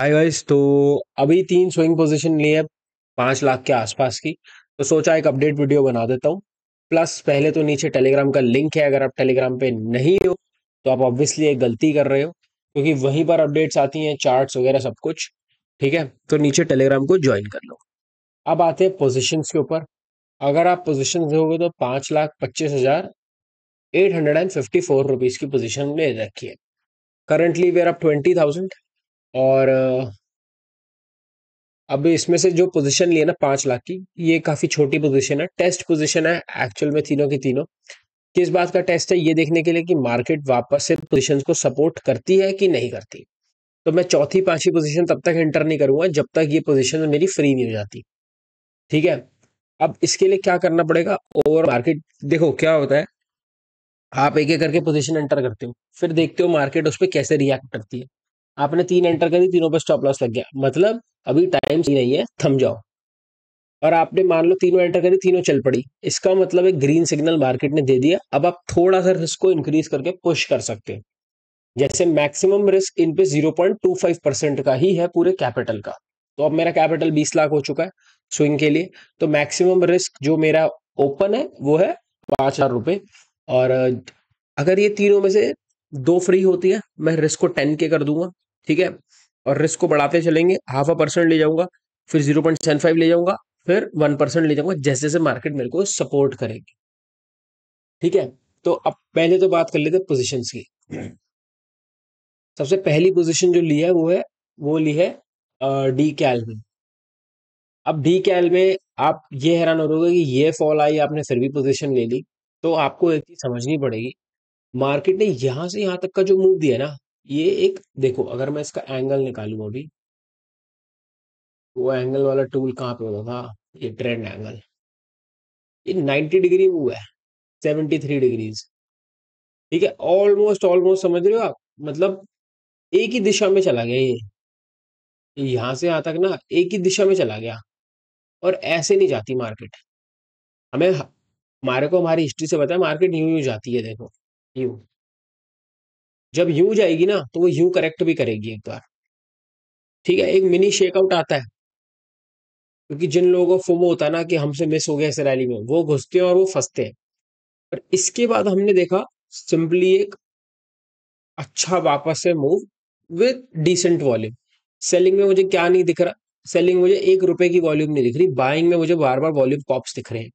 hi guys तो अभी तीन स्विंग पोजीशन ली है पाँच लाख के आसपास की तो सोचा एक अपडेट वीडियो बना देता हूँ प्लस पहले तो नीचे टेलीग्राम का लिंक है अगर आप टेलीग्राम पे नहीं हो तो आप ऑब्वियसली एक गलती कर रहे हो क्योंकि वहीं पर अपडेट्स आती हैं चार्ट्स वगैरह सब कुछ ठीक है तो नीचे टेलीग्राम को ज्वाइन कर लो अब आते हैं पोजिशन के ऊपर अगर आप पोजिशन दोगे तो पाँच लाख पच्चीस हज़ार eight hundred and fifty four rupees की पोजिशन ले रखी है करंटली वेयर आप ट्वेंटी थाउजेंड और अब इसमें से जो पोजीशन ली है ना पांच लाख की ये काफी छोटी पोजीशन है टेस्ट पोजीशन है एक्चुअल में तीनों की तीनों किस बात का टेस्ट है ये देखने के लिए कि मार्केट वापस से पोजिशन को सपोर्ट करती है कि नहीं करती तो मैं चौथी पांचवी पोजीशन तब तक एंटर नहीं करूंगा जब तक ये पोजिशन मेरी फ्री नहीं हो जाती ठीक है अब इसके लिए क्या करना पड़ेगा ओवर मार्केट देखो क्या होता है आप एक एक करके पोजीशन एंटर करते हो फिर देखते हो मार्केट उस पर कैसे रिएक्ट करती है आपने तीन एंटर करी तीनों पे स्टॉप लॉस लग गया मतलब अभी टाइम सही नहीं है थम जाओ और आपने मान लो तीनों एंटर करी तीनों चल पड़ी इसका मतलब एक ग्रीन सिग्नल मार्केट ने दे दिया अब आप थोड़ा सा रिस्क को इंक्रीज करके पुश कर सकते हैं जैसे मैक्सिमम रिस्क इन पे 0.25 परसेंट का ही है पूरे कैपिटल का तो अब मेरा कैपिटल 20 लाख हो चुका है स्विंग के लिए तो मैक्सिमम रिस्क जो मेरा ओपन है वो है पांच हजार रुपए और अगर ये तीनों में से दो फ्री होती है मैं रिस्क को टेन के कर दूंगा ठीक है और रिस्क को बढ़ाते चलेंगे हाफ अ परसेंट ले जाऊंगा फिर जीरो पॉइंट सेवन फाइव ले जाऊंगा फिर वन परसेंट ले जाऊंगा जैसे जैसे मार्केट मेरे को सपोर्ट करेगी ठीक है तो अब पहले तो बात कर लेते पोजिशन की सबसे पहली पोजिशन जो ली है वो है वो ली है डी कैल में अब डी कैल में आप ये हैरान हो रोगे कि ये फॉल आई आपने फिर भी पोजिशन ले ली तो आपको एक चीज समझनी पड़ेगी मार्केट ने यहां से यहां तक का जो मूव दिया ना ये एक देखो अगर मैं इसका एंगल निकालू अभी वो एंगल वाला टूल कहाँ पे होता था ये ट्रेंड एंगल ये 90 डिग्री हुआ है 73 डिग्रीज ठीक है ऑलमोस्ट ऑलमोस्ट समझ रहे हो आप मतलब एक ही दिशा में चला गया ये यहां से यहां तक ना एक ही दिशा में चला गया और ऐसे नहीं जाती मार्केट हमें हमारे को हमारी हिस्ट्री से बताया मार्केट यूं यूं जाती है देखो यूं जब यू जाएगी ना तो वो यू करेक्ट भी करेगी एक बार ठीक है एक मिनी शेकआउट आता है क्योंकि जिन लोगों को फोमो होता है ना कि हमसे मिस हो गया इस रैली में वो घुसते हैं और वो फंसते हैं पर इसके बाद हमने देखा सिंपली एक अच्छा वापस से move with decent volume selling में मुझे क्या नहीं दिख रहा सेलिंग मुझे एक रुपए की वॉल्यूम नहीं दिख रही बाइंग में मुझे बार बार वॉल्यूम कॉप्स दिख रहे हैं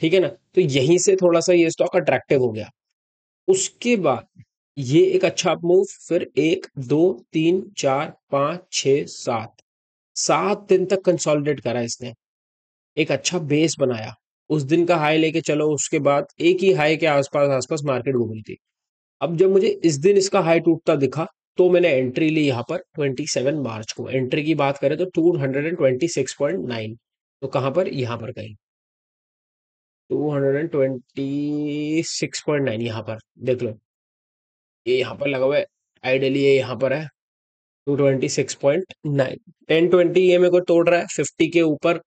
ठीक है ना तो यहीं से थोड़ा सा ये स्टॉक अट्रैक्टिव हो गया उसके बाद ये एक अच्छा मूव फिर एक दो तीन चार पांच छ सात सात दिन तक कंसोलिडेट करा इसने एक अच्छा बेस बनाया उस दिन का हाई लेके चलो उसके बाद एक ही हाई के आसपास आसपास मार्केट घूमी थी अब जब मुझे इस दिन इसका हाई टूटता दिखा तो मैंने एंट्री ली यहाँ पर 27 मार्च को एंट्री की बात करें तो 226.9 तो कहाँ पर यहाँ पर कहीं 226.9 यहाँ पर देख लो ये यहाँ पर लगा हुआ है आइडियली ये यहाँ पर है two twenty six point nine ten twenty ये मेरे को तोड़ रहा है फिफ्टी के ऊपर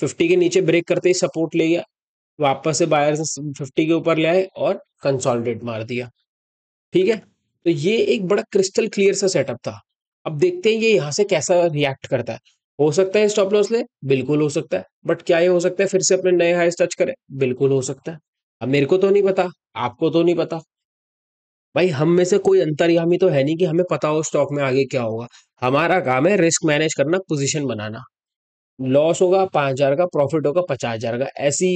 फिफ्टी के नीचे ब्रेक करते ही सपोर्ट ले गया वापस से बायर से फिफ्टी के ऊपर ले आए और कंसॉलिडेट मार दिया ठीक है तो ये एक बड़ा क्रिस्टल क्लियर सा सेटअप था अब देखते हैं ये यहाँ से कैसा रिएक्ट करता है हो सकता है स्टॉप लॉस ले बिल्कुल हो सकता है बट क्या ये हो सकता है फिर से अपने नए हाइस टच करे बिल्कुल हो सकता है अब मेरे को तो नहीं पता आपको तो नहीं पता भाई हम में से कोई अंतर्यामी तो है नहीं कि हमें पता हो स्टॉक में आगे क्या होगा हमारा काम है रिस्क मैनेज करना पोजीशन बनाना लॉस होगा पाँच हजार का प्रॉफिट होगा पचास हजार का ऐसी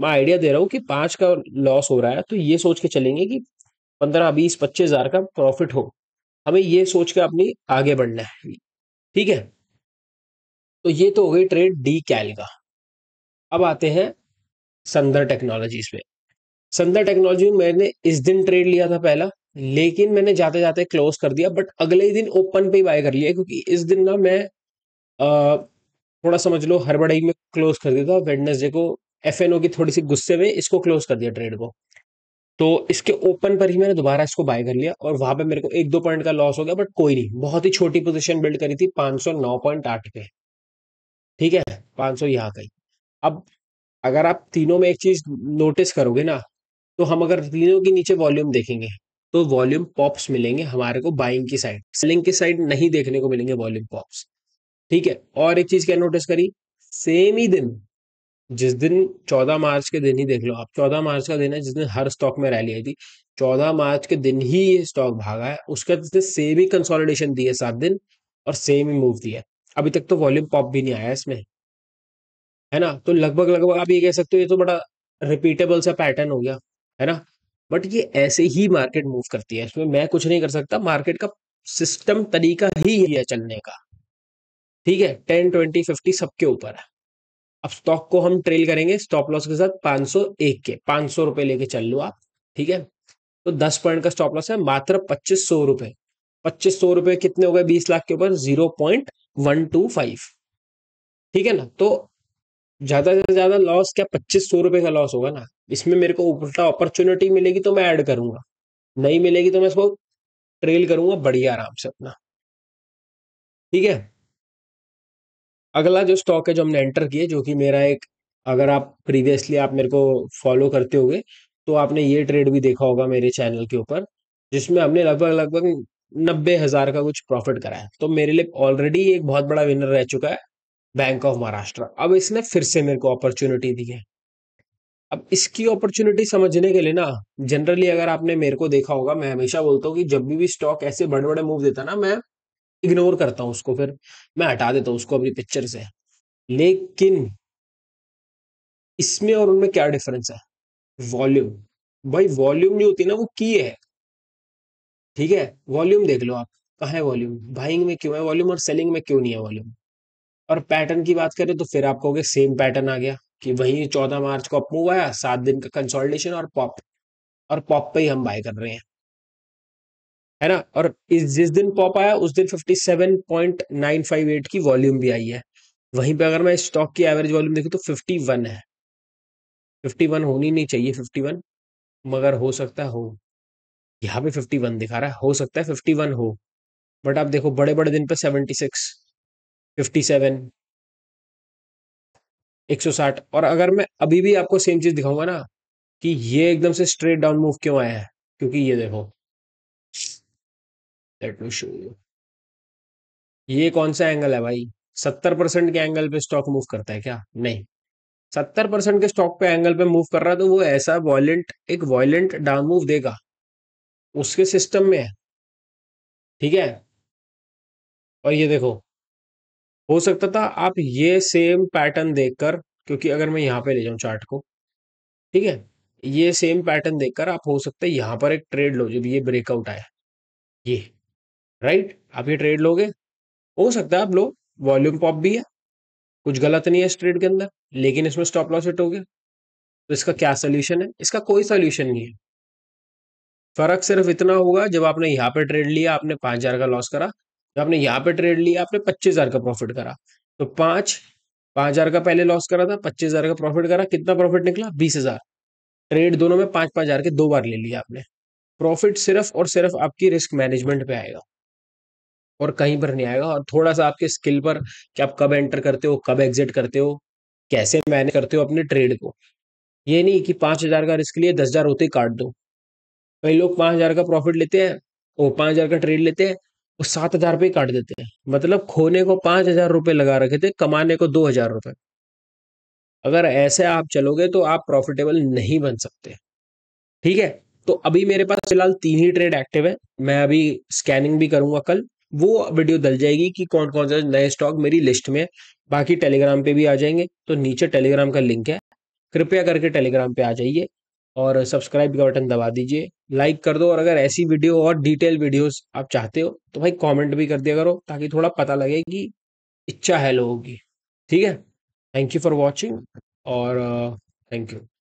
मैं आइडिया दे रहा हूँ कि पाँच का लॉस हो रहा है तो ये सोच के चलेंगे कि पंद्रह बीस पच्चीस हजार का प्रॉफिट हो हमें ये सोच के अपनी आगे बढ़ना है ठीक है तो ये तो हो गई ट्रेड डी कैल का अब आते हैं संदर टेक्नोलॉजीज पे संदा टेक्नोलॉजी में मैंने इस दिन ट्रेड लिया था पहला लेकिन मैंने जाते जाते क्लोज कर दिया बट अगले ही दिन ओपन पे ही बाय कर लिया क्योंकि इस दिन ना मैं आ, थोड़ा समझ लो हड़बड़ाई में क्लोज कर दिया था वेडनेसडे को एफ की थोड़ी सी गुस्से में इसको क्लोज कर दिया ट्रेड को तो इसके ओपन पर ही मैंने दोबारा इसको बाय कर लिया और वहां पे मेरे को एक दो पॉइंट का लॉस हो गया बट कोई नहीं बहुत ही छोटी पोजिशन बिल्ड करी थी पाँच पे ठीक है सौ यहाँ गई अब अगर आप तीनों में एक चीज नोटिस करोगे ना तो हम अगर तीनों के नीचे वॉल्यूम देखेंगे तो वॉल्यूम पॉप्स मिलेंगे हमारे को बाइंग की साइड सेलिंग की साइड नहीं देखने को मिलेंगे वॉल्यूम पॉप्स ठीक है और एक चीज क्या नोटिस करी सेम ही दिन जिस दिन 14 मार्च के दिन ही देख लो आप 14 मार्च का दिन है जिस दिन हर स्टॉक में रैली आई थी 14 मार्च के दिन ही ये स्टॉक भागा है उसका जिसने सेम ही कंसोलिडेशन दी है सात दिन और सेम ही मूव दिया अभी तक तो वॉल्यूम पॉप भी नहीं आया इसमें है ना तो लगभग लगभग आप ये कह सकते हो ये तो बड़ा रिपीटेबल सा पैटर्न हो गया है ना बट ये ऐसे ही मार्केट मूव करती है इसमें मैं कुछ नहीं कर सकता मार्केट का सिस्टम तरीका ही है चलने का ठीक है टेन ट्वेंटी फिफ्टी सबके ऊपर है अब स्टॉक को हम ट्रेल करेंगे स्टॉप लॉस के साथ पांच सौ एक के पांच सौ रुपए लेके चल लो आप ठीक है तो दस पॉइंट का स्टॉप लॉस है मात्र पच्चीस सौ रुपए पच्चीस सौ रुपए कितने हो गए बीस लाख के ऊपर zero point one two five ठीक है ना तो ज्यादा से ज्यादा लॉस क्या पच्चीस सौ रुपए का लॉस होगा ना इसमें मेरे को उल्टा अपॉर्चुनिटी मिलेगी तो मैं ऐड करूंगा नहीं मिलेगी तो मैं इसको ट्रेल करूंगा बढ़िया आराम से अपना ठीक है अगला जो स्टॉक है जो हमने एंटर किया जो कि मेरा एक अगर आप प्रीवियसली आप मेरे को फॉलो करते होगे तो आपने ये ट्रेड भी देखा होगा मेरे चैनल के ऊपर जिसमें हमने लगभग लगभग नब्बे हजार का कुछ प्रॉफिट कराया तो मेरे लिए ऑलरेडी एक बहुत बड़ा विनर रह चुका है बैंक ऑफ महाराष्ट्र अब इसने फिर से मेरे को अपॉर्चुनिटी दी है अब इसकी अपॉर्चुनिटी समझने के लिए ना जनरली अगर आपने मेरे को देखा होगा मैं हमेशा बोलता हूँ कि जब भी भी स्टॉक ऐसे बड़े बड़े मूव देता ना मैं इग्नोर करता हूँ उसको फिर मैं हटा देता हूँ उसको अपनी पिक्चर से लेकिन इसमें और उनमें क्या डिफरेंस है वॉल्यूम भाई वॉल्यूम जो होती है ना वो की है ठीक है वॉल्यूम देख लो आप कहा है वॉल्यूम बाइंग में क्यों है वॉल्यूम और सेलिंग में क्यों नहीं है वॉल्यूम और पैटर्न की बात करें तो फिर आप कहोगे सेम पैटर्न आ गया कि वही चौदह मार्च को अपमूव आया सात दिन का कंसोलिडेशन और पॉप और पॉप पे ही हम बाय कर रहे हैं है ना और इस जिस दिन पॉप आया उस दिन 57.958 की वॉल्यूम भी आई है वहीं पे अगर मैं स्टॉक की एवरेज वॉल्यूम देखूँ तो 51 है 51 होनी नहीं चाहिए 51 मगर हो सकता हो यहाँ पे 51 दिखा रहा है हो सकता है 51 हो बट आप देखो बड़े बड़े दिन पे 76 57 160 और अगर मैं अभी भी आपको सेम चीज दिखाऊंगा ना कि ये एकदम से स्ट्रेट डाउन मूव क्यों आया है क्योंकि ये देखो लेट मी शो यू ये कौन सा एंगल है भाई सत्तर परसेंट के एंगल पे स्टॉक मूव करता है क्या नहीं सत्तर परसेंट के स्टॉक पे एंगल पे मूव कर रहा तो वो ऐसा वॉयलेंट एक वॉयलेंट डाउन मूव देगा उसके सिस्टम में है ठीक है और ये देखो हो सकता था आप ये सेम पैटर्न देखकर क्योंकि अगर मैं यहाँ पे ले जाऊँ चार्ट को ठीक है ये सेम पैटर्न देखकर आप हो सकता है यहाँ पर एक ट्रेड लो जब ये ब्रेकआउट आया ये राइट आप ये ट्रेड लोगे हो सकता है आप लो वॉल्यूम पॉप भी है कुछ गलत नहीं है इस ट्रेड के अंदर लेकिन इसमें स्टॉप लॉस हिट हो गया तो इसका क्या सोल्यूशन है इसका कोई सोल्यूशन नहीं है फर्क सिर्फ इतना होगा जब आपने यहाँ पे ट्रेड लिया आपने पाँच हजार का लॉस करा तो आपने यहाँ पे ट्रेड लिया आपने पच्चीस हजार का प्रॉफिट करा तो पांच पांच हजार का पहले लॉस करा था पच्चीस हजार का प्रॉफिट करा कितना प्रॉफिट निकला बीस हजार ट्रेड दोनों में पांच पांच हजार के दो बार ले लिया आपने प्रॉफिट सिर्फ और सिर्फ आपकी रिस्क मैनेजमेंट पे आएगा और कहीं पर नहीं आएगा और थोड़ा सा आपके स्किल पर कि आप कब एंटर करते हो कब एग्जिट करते हो कैसे मैनेज करते हो अपने ट्रेड को ये नहीं कि पांच हजार का रिस्क लिए दस हजार होते ही काट दो कई लोग पांच हजार का प्रॉफिट लेते हैं वो पांच हजार का ट्रेड लेते हैं वो सात हजार रुपये काट देते हैं मतलब खोने को पांच हजार रुपये लगा रखे थे कमाने को दो हजार रुपये अगर ऐसे आप चलोगे तो आप प्रॉफिटेबल नहीं बन सकते ठीक है तो अभी मेरे पास फिलहाल तीन ही ट्रेड एक्टिव है मैं अभी स्कैनिंग भी करूंगा कल वो वीडियो दल जाएगी कि कौन कौन से नए स्टॉक मेरी लिस्ट में है बाकी टेलीग्राम पे भी आ जाएंगे तो नीचे टेलीग्राम का लिंक है कृपया करके टेलीग्राम पे आ जाइए और सब्सक्राइब का बटन दबा दीजिए लाइक कर दो और अगर ऐसी वीडियो और डिटेल वीडियोस आप चाहते हो तो भाई कमेंट भी कर दिया करो ताकि थोड़ा पता लगे कि इच्छा है लोगों की ठीक है थैंक यू फॉर वॉचिंग और थैंक uh, यू